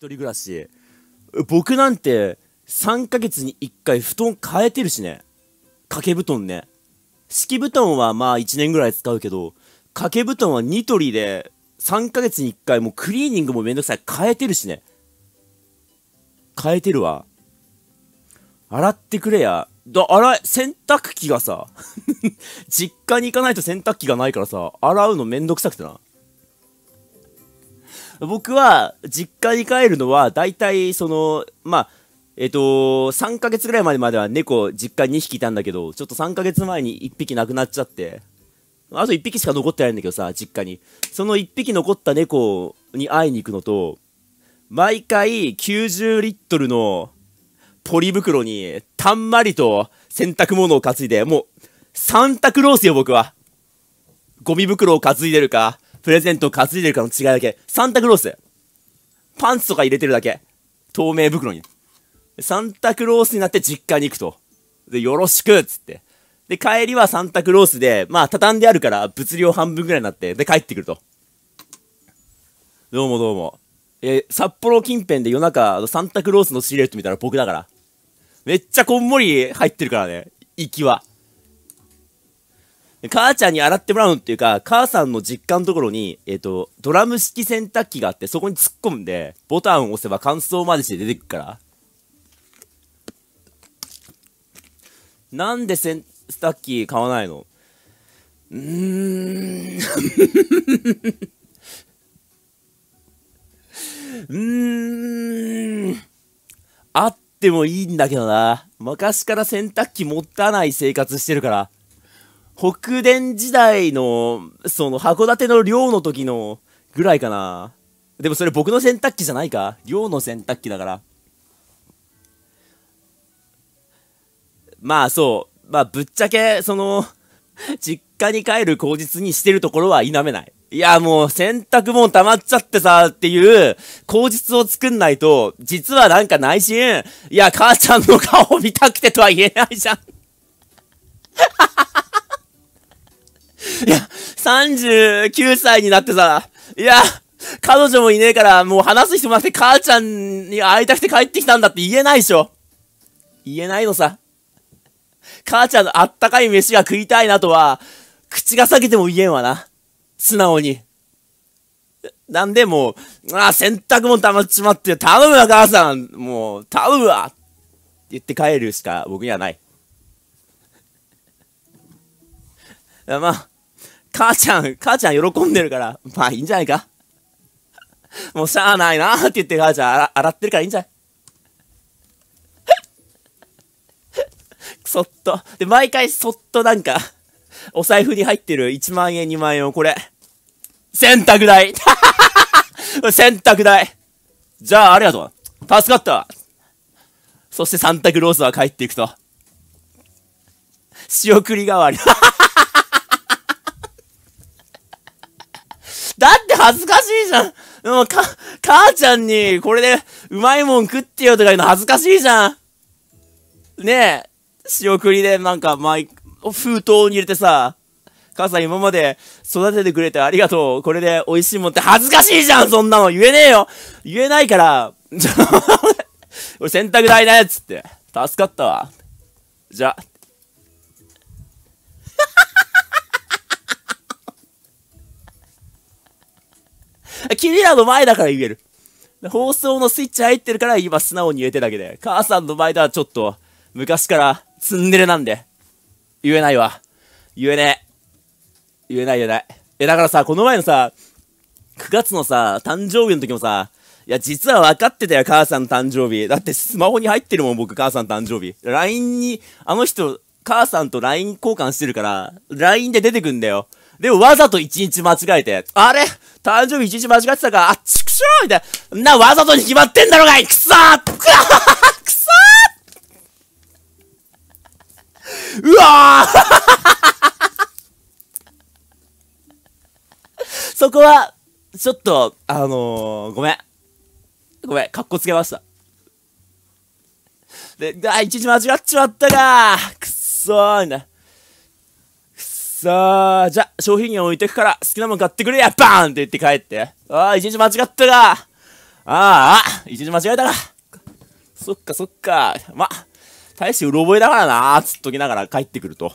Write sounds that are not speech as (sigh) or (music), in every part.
人暮らし僕なんて3ヶ月に1回布団変えてるしね掛け布団ね敷布団はまあ1年ぐらい使うけど掛け布団はニトリで3ヶ月に1回もうクリーニングもめんどくさい変えてるしね変えてるわ洗ってくれやだ洗洗濯機がさ (laughs) 実家に行かないと洗濯機がないからさ洗うのめんどくさくてな僕は、実家に帰るのは、大体、その、まあ、えっ、と3ヶ月ぐらい前までは猫、実家に2匹いたんだけど、ちょっと3ヶ月前に1匹亡くなっちゃって、あと1匹しか残ってないんだけどさ、実家に。その1匹残った猫に会いに行くのと、毎回90リットルのポリ袋にたんまりと洗濯物を担いで、もう、サンタクロースよ、僕は。ゴミ袋を担いでるか、プレゼントを担いでるかの違いだけ。サンタクロース。パンツとか入れてるだけ。透明袋に。サンタクロースになって実家に行くと。で、よろしくっつって。で、帰りはサンタクロースで、まあ、畳んであるから、物量半分ぐらいになって、で、帰ってくると。どうもどうも。え札幌近辺で夜中、サンタクロースのシルエット見たら僕だから。めっちゃこんもり入ってるからね、行きは。母ちゃんに洗ってもらうっていうか、母さんの実家のところに、えっ、ー、と、ドラム式洗濯機があって、そこに突っ込んで、ボタンを押せば乾燥までして出てくから。なんで洗濯機買わないのうーん。うーん。あってもいいんだけどな。昔から洗濯機持たない生活してるから。北電時代の、その、函館の寮の時の、ぐらいかな。でもそれ僕の洗濯機じゃないか寮の洗濯機だから。まあそう。まあぶっちゃけ、その、実家に帰る口実にしてるところは否めない。いやもう洗濯物溜まっちゃってさっていう口実を作んないと、実はなんか内心、いや母ちゃんの顔見たくてとは言えないじゃん。はははは。いや、39歳になってさ、いや、彼女もいねえから、もう話す人もなくて母ちゃんに会いたくて帰ってきたんだって言えないでしょ。言えないのさ。母ちゃんのあったかい飯が食いたいなとは、口が裂けても言えんわな。素直に。なんでもう、ああ、洗濯物溜まっちまって、頼むわ、母さんもう、頼むわって言って帰るしか僕にはない。(laughs) まあ、母ちゃん、母ちゃん喜んでるから、まあいいんじゃないか。もうしゃあないなーって言って母ちゃん洗洗ってるからいいんじゃない (laughs) そっと。で、毎回そっとなんか、お財布に入ってる1万円、2万円をこれ、洗濯代 (laughs) 洗濯代じゃあ、ありがとう。助かったそしてサンタクロースは帰っていくと。仕送り代わり恥ずかしいじゃん。でも、か、母ちゃんに、これで、うまいもん食ってよとか言うの恥ずかしいじゃん。ねえ、仕送りでなんか、マイ、封筒に入れてさ、母さん今まで育ててくれてありがとう。これで美味しいもんって恥ずかしいじゃんそんなの言えねえよ言えないから、じゃあ、俺洗濯代ねやつって。助かったわ。じゃあ。君らの前だから言える。放送のスイッチ入ってるから今素直に言えてだけで。母さんの前ではちょっと、昔からツンデレなんで。言えないわ。言えねえ。言えない言えない。え、だからさ、この前のさ、9月のさ、誕生日の時もさ、いや、実は分かってたよ、母さんの誕生日。だってスマホに入ってるもん、僕、母さんの誕生日。LINE に、あの人、母さんと LINE 交換してるから、LINE で出てくんだよ。でもわざと1日間違えて、あれ誕生日1日間違ってたかあ、ちくしょうみたいな。な、わざとに決まってんだろがいくそーくわーくそーうわーそこは、ちょっと、あのー、ごめん。ごめん、かっこつけました。で、あ、一日間違っちまったかくっそーみたいな。さあ、じゃ、商品券置いてくから、好きなもん買ってくれやバーンって言って帰って。ああ、一日間違ったかああ、一日間違えたかそっかそっか。ま、大してうろ覚えだからなつっときながら帰ってくると。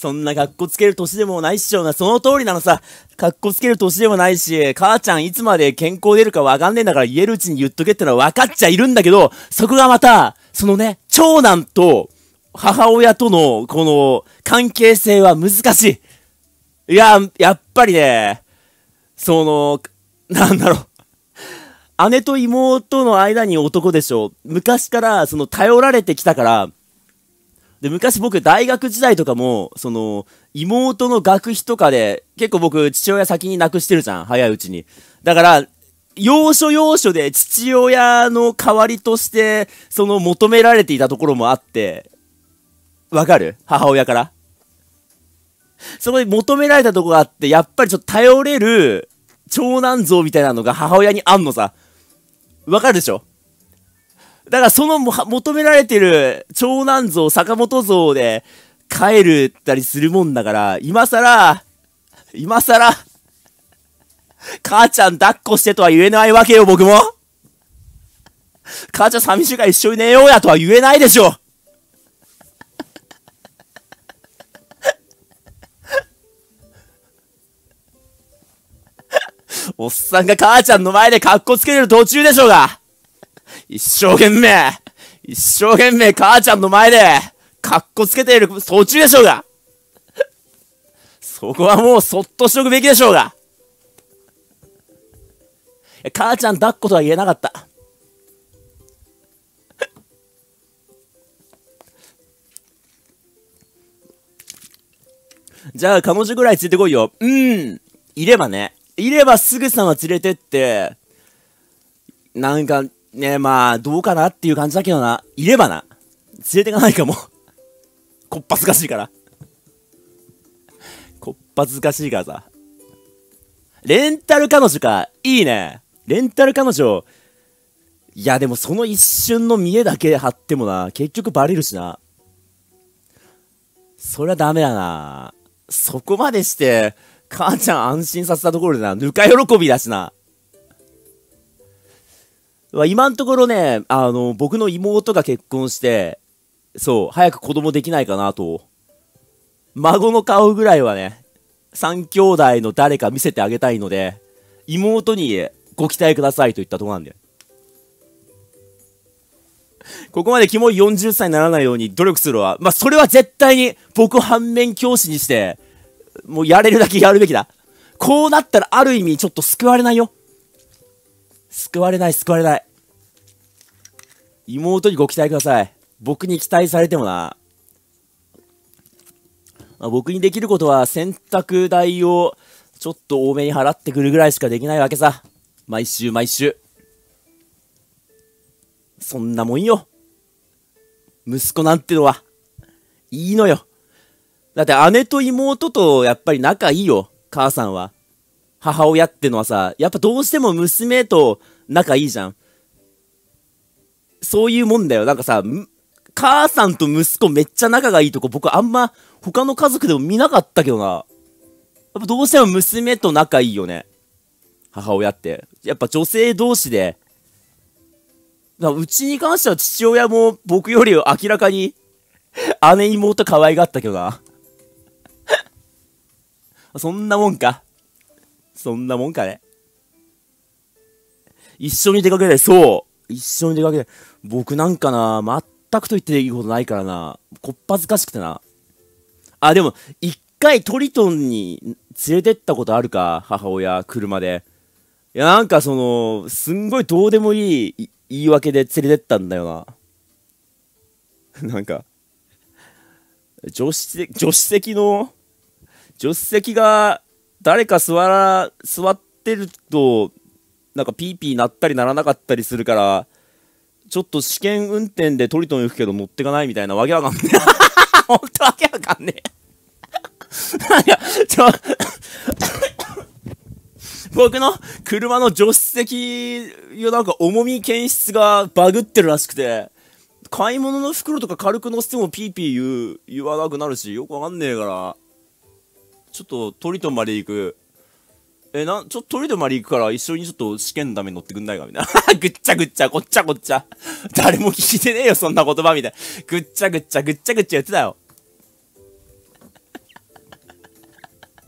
そんな格好つける年でもないっしょな、その通りなのさ。格好つける年でもないし、母ちゃんいつまで健康出るかわかんねえんだから言えるうちに言っとけってのは分かっちゃいるんだけど、そこがまた、そのね、長男と母親とのこの関係性は難しい。いや、やっぱりね、その、なんだろう。姉と妹の間に男でしょ。昔から、その、頼られてきたから、で、昔僕大学時代とかも、その、妹の学費とかで、結構僕父親先に亡くしてるじゃん、早いうちに。だから、要所要所で父親の代わりとして、その求められていたところもあって、わかる母親から。そこで求められたとこがあって、やっぱりちょっと頼れる長男像みたいなのが母親にあんのさ。わかるでしょだからその求められてる長男像、坂本像で帰るったりするもんだから、今さら、今さら、母ちゃん抱っこしてとは言えないわけよ、僕も。母ちゃん寂しいから一緒に寝ようやとは言えないでしょ。おっさんが母ちゃんの前で格好つけてる途中でしょうが。一生懸命、一生懸命母ちゃんの前で、かっこつけている途中でしょうがそこはもうそっとしとくべきでしょうが母ちゃん抱っことは言えなかった。(laughs) じゃあ、彼女ぐらい連れてこいよ。うん。いればね。いればすぐさま連れてって、なんか、ねまあ、どうかなっていう感じだけどな。いればな。連れてかないかも。(laughs) こっぱずかしいから。こっぱずかしいからさ。レンタル彼女か。いいね。レンタル彼女。いや、でもその一瞬の見えだけ張ってもな、結局バレるしな。そりゃダメだな。そこまでして、母ちゃん安心させたところでな、ぬか喜びだしな。今のところね、あの、僕の妹が結婚して、そう、早く子供できないかなと。孫の顔ぐらいはね、3兄弟の誰か見せてあげたいので、妹にご期待くださいと言ったとこなんで。ここまでキモい40歳にならないように努力するわ。まあ、それは絶対に僕反面教師にして、もうやれるだけやるべきだ。こうなったらある意味ちょっと救われないよ。救われない、救われない。妹にご期待ください。僕に期待されてもな。まあ、僕にできることは洗濯代をちょっと多めに払ってくるぐらいしかできないわけさ。毎週毎週。そんなもんよ。息子なんてのは、いいのよ。だって姉と妹とやっぱり仲いいよ、母さんは。母親ってのはさ、やっぱどうしても娘と仲いいじゃん。そういうもんだよ。なんかさ、母さんと息子めっちゃ仲がいいとこ僕あんま他の家族でも見なかったけどな。やっぱどうしても娘と仲いいよね。母親って。やっぱ女性同士で。うちに関しては父親も僕より明らかに (laughs) 姉妹可愛がったけどな。(laughs) そんなもんか。そんなもんかね。一緒に出かけたい。そう。一緒に出かけたい。僕なんかな、全くと言っていいことないからな。こっぱずかしくてな。あ、でも、一回トリトンに連れてったことあるか、母親、車で。いや、なんかその、すんごいどうでもいい言い訳で連れてったんだよな。(laughs) なんか、助手席、助手席の、助手席が誰か座ら、座ってると、なんかピーピー鳴ったりならなかったりするから、ちょっと試験運転でトリトン行くけど持ってかないみたいなわけわかんねえ。ほんとわけわかんねえ。いや、ちょ、僕の車の助手席のなんか重み検出がバグってるらしくて、買い物の袋とか軽く乗せてもピーピー言う、言わなくなるし、よくわかんねえから、ちょっと鳥とまでー行く。え、なん、ちょっと鳥とまでー行くから一緒にちょっと試験のために乗ってくんないかみたいな。(laughs) ぐっちゃぐっちゃ、こっちゃこっちゃ。誰も聞いてねえよ、そんな言葉みたいな。ぐっちゃぐっちゃ、ぐっちゃぐっちゃ言ってたよ。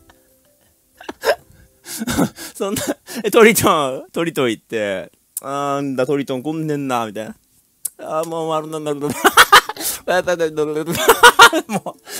(laughs) そんな、え、トリトン、トリトン行って、あーんだ、トリトン混んねんな、みたいな。あーもう、まるなんだ、(laughs) もう、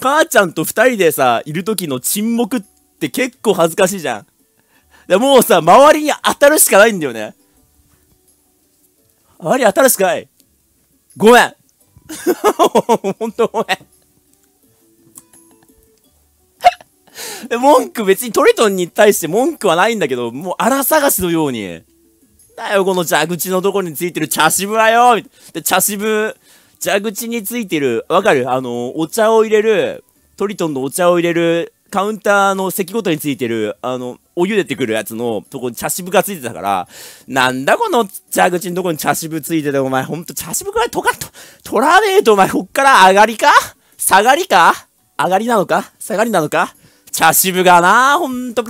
母ちゃんと二人でさ、いる時の沈黙って結構恥ずかしいじゃん。でもうさ、周りに当たるしかないんだよね。周り当たるしかない。ごめん。ほんとごめん。文句別にトリトンに対して文句はないんだけど、もう荒探しのように。だよ、この蛇口のとこについてる茶渋はよで、茶渋、蛇口についてる、わかるあの、お茶を入れる、トリトンのお茶を入れる、カウンターの席ごとについてる、あの、お湯出てくるやつのとこに茶渋がついてたから、なんだこの蛇口のとこに茶渋ついてて、お前ほんと茶渋くらいとかと、取らねえとお前こっから上がりか下がりか上がりなのか下がりなのか茶渋がなほんと、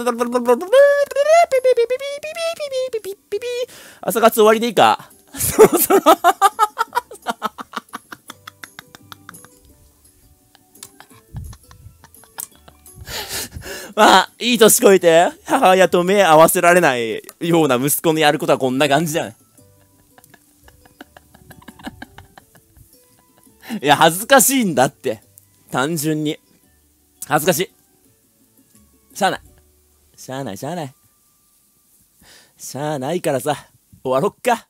朝活終わりでいいかそろそろまあ、いい年こいて、母親と目合わせられないような息子のやることはこんな感じじゃん。いや、恥ずかしいんだって。単純に。恥ずかしい。しゃあない。しゃあない、しゃあない。しゃあないからさ、終わろっか。